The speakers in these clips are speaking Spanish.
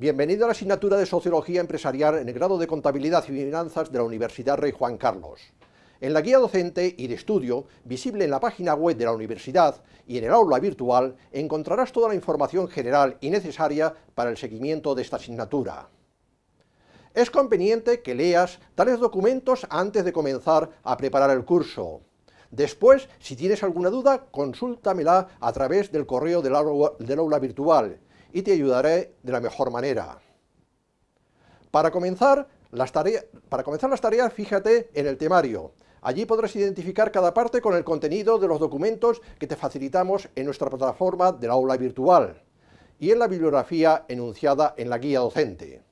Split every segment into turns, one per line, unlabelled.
Bienvenido a la asignatura de Sociología Empresarial en el grado de Contabilidad y Finanzas de la Universidad Rey Juan Carlos. En la guía docente y de estudio, visible en la página web de la universidad y en el aula virtual, encontrarás toda la información general y necesaria para el seguimiento de esta asignatura. Es conveniente que leas tales documentos antes de comenzar a preparar el curso. Después, si tienes alguna duda, consúltamela a través del correo del aula, del aula virtual y te ayudaré de la mejor manera. Para comenzar, las tareas, fíjate en el temario. Allí podrás identificar cada parte con el contenido de los documentos que te facilitamos en nuestra plataforma de aula virtual y en la bibliografía enunciada en la guía docente.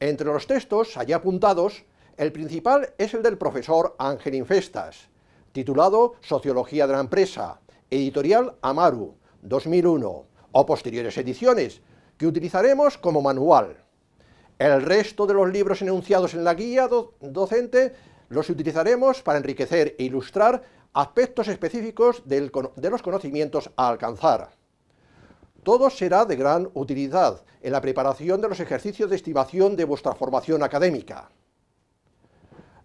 Entre los textos allí apuntados, el principal es el del profesor Ángel Infestas, titulado Sociología de la Empresa, editorial Amaru, 2001, o posteriores ediciones, que utilizaremos como manual. El resto de los libros enunciados en la guía docente los utilizaremos para enriquecer e ilustrar aspectos específicos de los conocimientos a alcanzar. Todo será de gran utilidad en la preparación de los ejercicios de estimación de vuestra formación académica.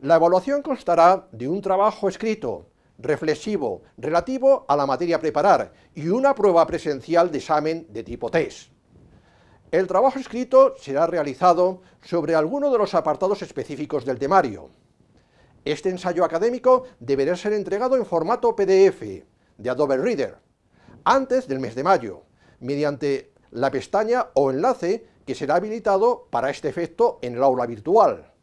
La evaluación constará de un trabajo escrito, reflexivo relativo a la materia a preparar y una prueba presencial de examen de tipo test. El trabajo escrito será realizado sobre alguno de los apartados específicos del temario. Este ensayo académico deberá ser entregado en formato PDF de Adobe Reader antes del mes de mayo, mediante la pestaña o enlace que será habilitado para este efecto en el aula virtual.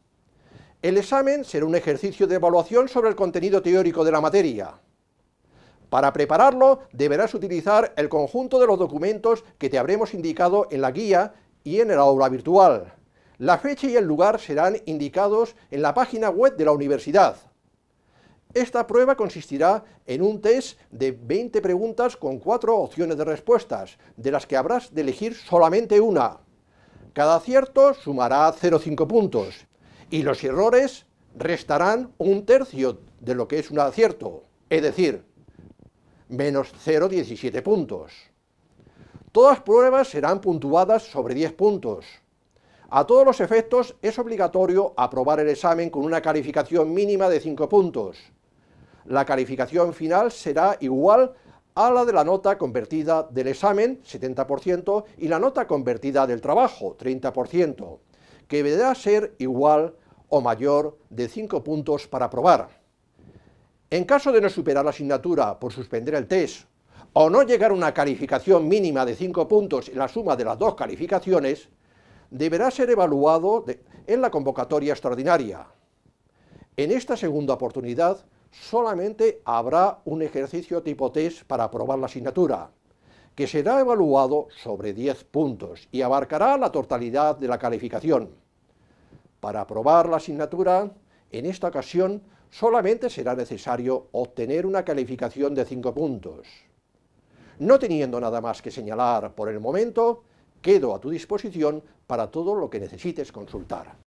El examen será un ejercicio de evaluación sobre el contenido teórico de la materia. Para prepararlo deberás utilizar el conjunto de los documentos que te habremos indicado en la guía y en el aula virtual. La fecha y el lugar serán indicados en la página web de la universidad. Esta prueba consistirá en un test de 20 preguntas con cuatro opciones de respuestas, de las que habrás de elegir solamente una. Cada acierto sumará 0,5 puntos y los errores restarán un tercio de lo que es un acierto, es decir, menos 0,17 puntos. Todas pruebas serán puntuadas sobre 10 puntos. A todos los efectos es obligatorio aprobar el examen con una calificación mínima de 5 puntos. La calificación final será igual a la de la nota convertida del examen, 70%, y la nota convertida del trabajo, 30%, que deberá ser igual o mayor de 5 puntos para aprobar. En caso de no superar la asignatura por suspender el test o no llegar a una calificación mínima de 5 puntos en la suma de las dos calificaciones, deberá ser evaluado en la convocatoria extraordinaria. En esta segunda oportunidad solamente habrá un ejercicio tipo test para aprobar la asignatura, que será evaluado sobre 10 puntos y abarcará la totalidad de la calificación. Para aprobar la asignatura, en esta ocasión solamente será necesario obtener una calificación de 5 puntos. No teniendo nada más que señalar por el momento, quedo a tu disposición para todo lo que necesites consultar.